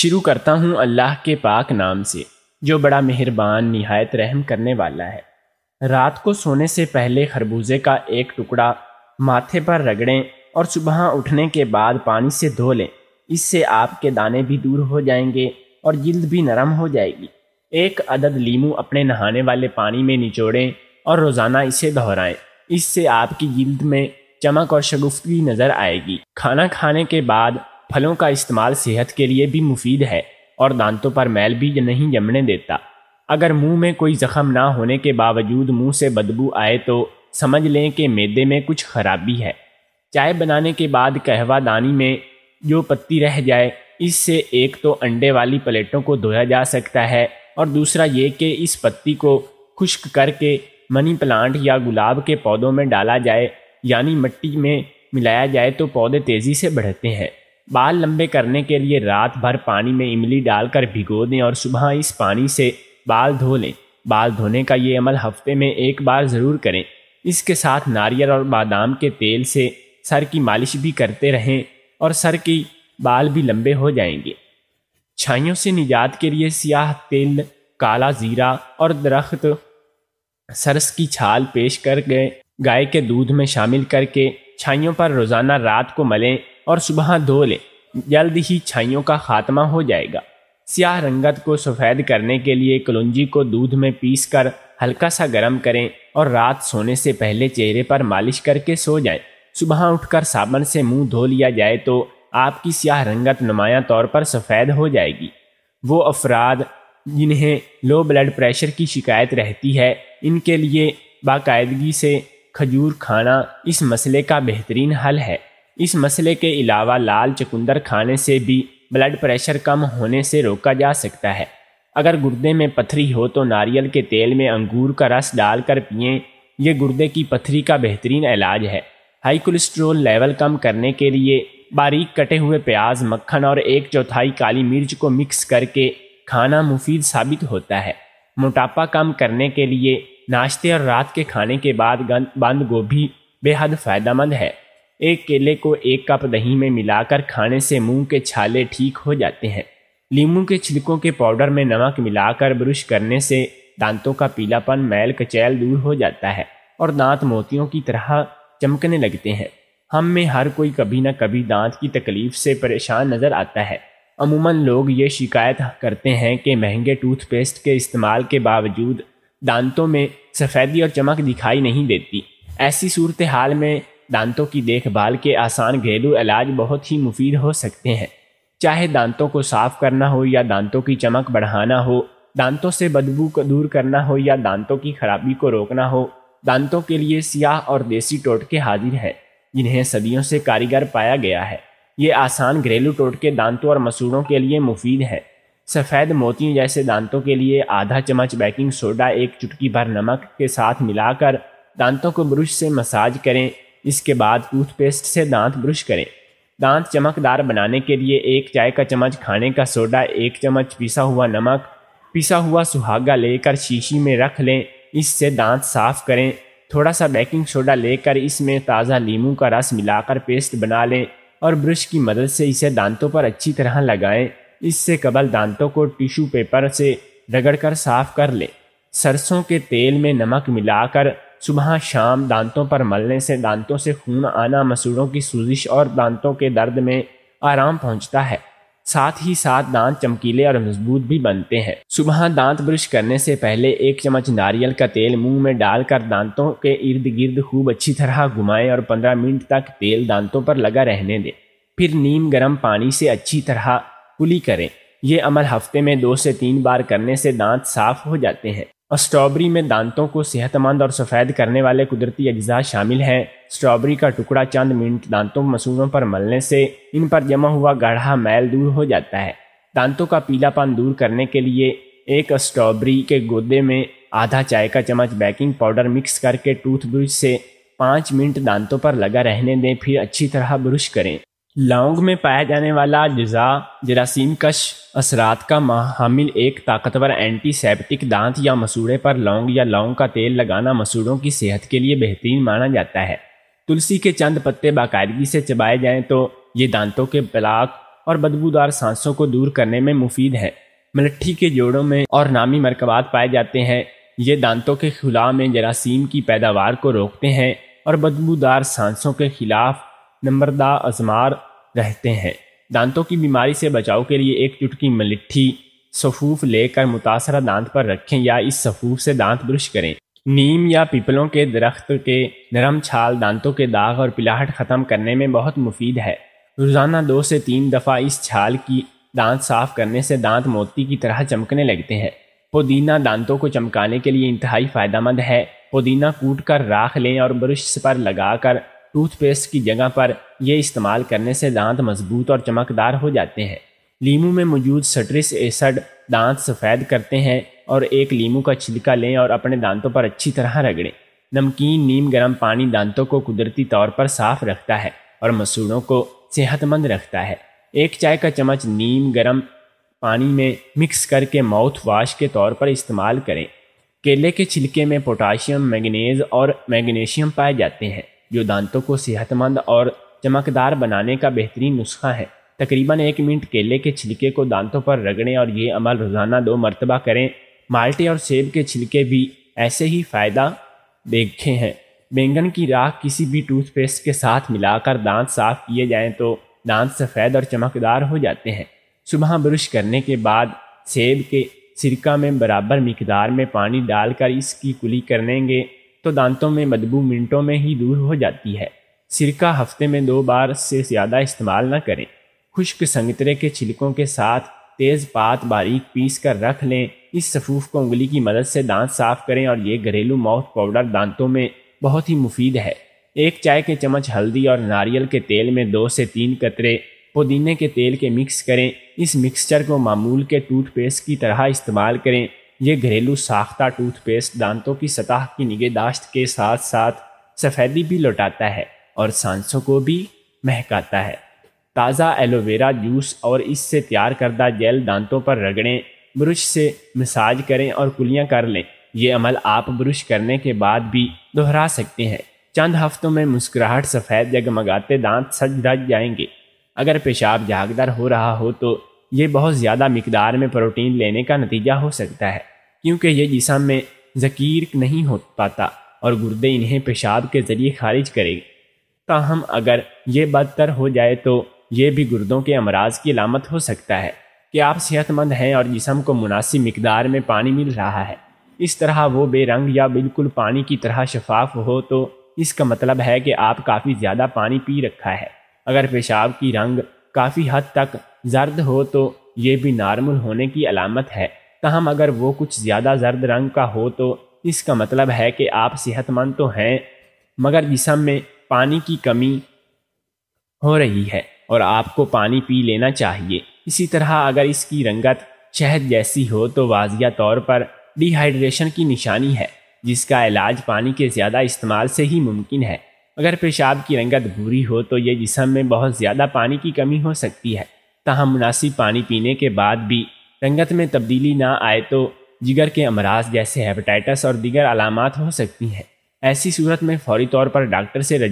शुरू करता हूँ अल्लाह के पाक नाम से जो बड़ा मेहरबान नहायत रहम करने वाला है रात को सोने से पहले खरबूजे का एक टुकड़ा माथे पर रगड़ें और सुबह उठने के बाद पानी से धो लें इससे आपके दाने भी दूर हो जाएंगे और जल्द भी नरम हो जाएगी एक अदद लीमू अपने नहाने वाले पानी में निचोड़ें और रोज़ाना इसे दोहराएं इससे आपकी जल्द में चमक और शगुफगी नज़र आएगी खाना खाने के बाद फलों का इस्तेमाल सेहत के लिए भी मुफीद है और दांतों पर मैल भी नहीं जमने देता अगर मुंह में कोई ज़ख़म ना होने के बावजूद मुंह से बदबू आए तो समझ लें कि मैदे में कुछ खराबी है चाय बनाने के बाद कहवा दानी में जो पत्ती रह जाए इससे एक तो अंडे वाली प्लेटों को धोया जा सकता है और दूसरा ये कि इस पत्ती को खुश्क करके मनी प्लांट या गुलाब के पौधों में डाला जाए यानी मिट्टी में मिलाया जाए तो पौधे तेज़ी से बढ़ते हैं बाल लंबे करने के लिए रात भर पानी में इमली डालकर भिगो दें और सुबह इस पानी से बाल धो लें बाल धोने का ये अमल हफ्ते में एक बार ज़रूर करें इसके साथ नारियल और बादाम के तेल से सर की मालिश भी करते रहें और सर की बाल भी लंबे हो जाएंगे छाइयों से निजात के लिए सियाह तेल काला ज़ीरा और दरख्त सरस की छाल पेश कर गए गाय के दूध में शामिल करके छाइयों पर रोज़ाना रात को मलें और सुबह धो लें जल्द ही छाइयों का खात्मा हो जाएगा स्याह रंगत को सफ़ेद करने के लिए कलुंजी को दूध में पीस कर हल्का सा गर्म करें और रात सोने से पहले चेहरे पर मालिश करके सो जाएं। सुबह उठकर साबुन से मुंह धो लिया जाए तो आपकी स्याह रंगत नुमाया तौर पर सफ़ेद हो जाएगी वो अफराद जिन्हें लो ब्लड प्रेशर की शिकायत रहती है इनके लिए बाकायदगी से खजूर खाना इस मसले का बेहतरीन हल है इस मसले के अलावा लाल चकुंदर खाने से भी ब्लड प्रेशर कम होने से रोका जा सकता है अगर गुर्दे में पथरी हो तो नारियल के तेल में अंगूर का रस डालकर पिए ये गुर्दे की पथरी का बेहतरीन इलाज है हाई कोलेस्ट्रोल लेवल कम करने के लिए बारीक कटे हुए प्याज मक्खन और एक चौथाई काली मिर्च को मिक्स करके खाना मुफीद साबित होता है मोटापा कम करने के लिए नाश्ते और रात के खाने के बाद बंद गोभी बेहद फ़ायदा मंद है एक केले को एक कप दही में मिलाकर खाने से मुंह के छाले ठीक हो जाते हैं लीमू के छिलकों के पाउडर में नमक मिलाकर ब्रश करने से दांतों का पीलापन मैल कचैल दूर हो जाता है और दांत मोतियों की तरह चमकने लगते हैं हम में हर कोई कभी ना कभी दांत की तकलीफ से परेशान नज़र आता है अमूमन लोग ये शिकायत करते हैं कि महंगे टूथपेस्ट के इस्तेमाल के बावजूद दांतों में सफ़ेदी और चमक दिखाई नहीं देती ऐसी सूरत हाल में दांतों की देखभाल के आसान घरेलू इलाज बहुत ही मुफीद हो सकते हैं चाहे दांतों को साफ करना हो या दांतों की चमक बढ़ाना हो दांतों से बदबू को दूर करना हो या दांतों की खराबी को रोकना हो दांतों के लिए सियाह और देसी टोटके हाजिर हैं जिन्हें सदियों से कारीगर पाया गया है ये आसान घरेलू टोटके दांतों और मसूड़ों के लिए मुफीद हैं सफ़ेद मोती जैसे दांतों के लिए आधा चम्मच बेकिंग सोडा एक चुटकी भर नमक के साथ मिलाकर दांतों को ब्रश से मसाज करें इसके बाद टूथपेस्ट से दांत ब्रश करें दांत चमकदार बनाने के लिए एक चाय का चम्मच खाने का सोडा एक चम्मच पिसा हुआ नमक पिसा हुआ सुहागा लेकर शीशी में रख लें इससे दांत साफ करें थोड़ा सा बेकिंग सोडा लेकर इसमें ताज़ा लीमू का रस मिलाकर पेस्ट बना लें और ब्रश की मदद से इसे दांतों पर अच्छी तरह लगाएं इससे कबल दांतों को टिश्यू पेपर से रगड़कर साफ कर लें सरसों के तेल में नमक मिलाकर सुबह शाम दांतों पर मलने से दांतों से खून आना मसूड़ों की सूजिश और दांतों के दर्द में आराम पहुंचता है साथ ही साथ दांत चमकीले और मजबूत भी बनते हैं सुबह दांत ब्रश करने से पहले एक चम्मच नारियल का तेल मुंह में डालकर दांतों के इर्द गिर्द खूब अच्छी तरह घुमाएं और 15 मिनट तक तेल दांतों पर लगा रहने दें फिर नीम गर्म पानी से अच्छी तरह कुली करें यह अमल हफ्ते में दो से तीन बार करने से दांत साफ हो जाते हैं और स्ट्रॉबेरी में दांतों को सेहतमंद और सफ़ेद करने वाले कुदरती अज्जा शामिल हैं स्ट्रॉबेरी का टुकड़ा चंद मिनट दांतों मसूड़ों पर मलने से इन पर जमा हुआ गाढ़ा मैल दूर हो जाता है दांतों का पीलापन दूर करने के लिए एक स्ट्रॉबेरी के गोदे में आधा चाय का चम्मच बेकिंग पाउडर मिक्स करके टूथब्रश से पाँच मिनट दांतों पर लगा रहने दें फिर अच्छी तरह ब्रश करें लौंग में पाया जाने वाला जजा जरासीम कश असरात का हामिल एक ताकतवर एंटीसेप्टिक दांत या मसूड़े पर लौंग या लौंग का तेल लगाना मसूड़ों की सेहत के लिए बेहतरीन माना जाता है तुलसी के चंद पत्ते बाकायदगी से चबाए जाएं तो ये दांतों के ब्लाक और बदबूदार सांसों को दूर करने में मुफीद है मलट्ठी के जोड़ों में और नामी मरकबात पाए जाते हैं ये दांतों के खुला में जरासीम की पैदावार को रोकते हैं और बदबूदार सांसों के खिलाफ नंबरदा अजमार रहते हैं दांतों की बीमारी से बचाव के लिए एक चुटकी मलिट्ठी सफूफ लेकर मुतासर दांत पर रखें या इस सफूफ से दांत ब्रश करें नीम या पिपलों के दरख्त के नरम छाल दांतों के दाग और पिलाहट ख़त्म करने में बहुत मुफीद है रोज़ाना दो से तीन दफ़ा इस छाल की दांत साफ करने से दांत मोती की तरह चमकने लगते हैं पुदीना दांतों को चमकाने के लिए इंतहाई फ़ायदा मंद है पुदीना कूट कर राख लें और ब्रश पर लगा कर टूथपेस्ट की जगह पर यह इस्तेमाल करने से दांत मजबूत और चमकदार हो जाते हैं लीमू में मौजूद सट्रिस एसड दांत सफ़ेद करते हैं और एक लीमू का छिलका लें और अपने दांतों पर अच्छी तरह रगड़ें नमकीन नीम गर्म पानी दांतों को कुदरती तौर पर साफ रखता है और मसूड़ों को सेहतमंद रखता है एक चाय का चम्मच नीम गर्म पानी में मिक्स करके माउथ वाश के तौर पर इस्तेमाल करें केले के छिलके में पोटाशियम मैग्नीज और मैग्नीशियम पाए जाते हैं जो दांतों को सेहतमंद और चमकदार बनाने का बेहतरीन नुस्खा है तकरीबन एक मिनट केले के छिलके को दांतों पर रगड़ें और ये अमल रोज़ाना दो मरतबा करें माल्टे और सेब के छिलके भी ऐसे ही फ़ायदा देखे हैं बैंगन की राख किसी भी टूथपेस्ट के साथ मिलाकर दांत साफ किए जाएं तो दांत सफ़ेद और चमकदार हो जाते हैं सुबह ब्रश करने के बाद सेब के सिरका में बराबर मकदार में पानी डालकर इसकी कुली करेंगे तो दांतों में बदबू मिनटों में ही दूर हो जाती है सिरका हफ्ते में दो बार से ज़्यादा इस्तेमाल न करें खुश्क संगतरे के छिलकों के साथ तेज़ पात बारीक पीस कर रख लें इस सफूफ को उंगली की मदद से दांत साफ करें और ये घरेलू माउथ पाउडर दांतों में बहुत ही मुफीद है एक चाय के चम्मच हल्दी और नारियल के तेल में दो से तीन कतरे पुदीने के तेल के मिक्स करें इस मिक्सचर को मामूल के टूथपेस्ट की तरह इस्तेमाल करें ये घरेलू साख्ता टूथपेस्ट दांतों की सतह की निगहदाश्त के साथ साथ सफ़ेदी भी लौटाता है और सांसों को भी महकाता है ताज़ा एलोवेरा जूस और इससे तैयार करदा जेल दांतों पर रगड़ें ब्रश से मसाज करें और कुलियाँ कर लें ये अमल आप ब्रश करने के बाद भी दोहरा सकते हैं चंद हफ्तों में मुस्कुराहट सफ़ेद जगमगाते दांत सज धज जाएंगे अगर पेशाब जागदार हो रहा हो तो ये बहुत ज़्यादा मकदार में प्रोटीन लेने का नतीजा हो सकता है क्योंकि ये जिसम में जकीर नहीं हो पाता और गुर्दे इन्हें पेशाब के ज़रिए खारिज करेगी ताहम तो अगर ये बदतर हो जाए तो ये भी गुर्दों के अमराज की अलामत हो सकता है कि आप सेहतमंद हैं और जिसम को मुनासिब मकदार में पानी मिल रहा है इस तरह वो बेरंग या बिल्कुल पानी की तरह शफाफ हो तो इसका मतलब है कि आप काफ़ी ज़्यादा पानी पी रखा है अगर पेशाब की रंग काफ़ी हद तक जर्द हो तो ये भी नॉर्मल होने की अलामत है तहम अगर वो कुछ ज़्यादा जर्द रंग का हो तो इसका मतलब है कि आप सेहतमंद तो हैं मगर जिसम में पानी की कमी हो रही है और आपको पानी पी लेना चाहिए इसी तरह अगर इसकी रंगत शहद जैसी हो तो वाजिया तौर पर डिहाइड्रेशन की निशानी है जिसका इलाज पानी के ज़्यादा इस्तेमाल से ही मुमकिन है अगर पेशाब की रंगत भूरी हो तो ये जिसम में बहुत ज़्यादा पानी की कमी हो सकती है तहम मुनासिब पानी पीने के बाद भी रंगत में तब्दीली ना आए तो जिगर के अमराज जैसे हेपेटाइटिस और दीगर अलामत हो सकती हैं ऐसी सूरत में फौरी तौर पर डॉक्टर से